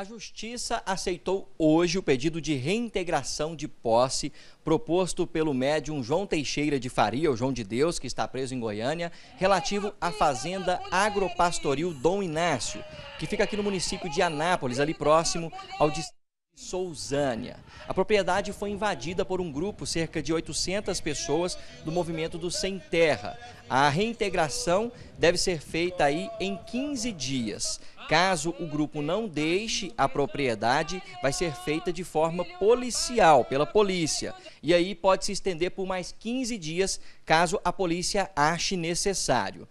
A Justiça aceitou hoje o pedido de reintegração de posse proposto pelo médium João Teixeira de Faria, ou João de Deus, que está preso em Goiânia, relativo à fazenda agropastoril Dom Inácio, que fica aqui no município de Anápolis, ali próximo ao distrito. Sousânia. A propriedade foi invadida por um grupo, cerca de 800 pessoas, do movimento do Sem Terra. A reintegração deve ser feita aí em 15 dias. Caso o grupo não deixe a propriedade, vai ser feita de forma policial, pela polícia. E aí pode se estender por mais 15 dias, caso a polícia ache necessário.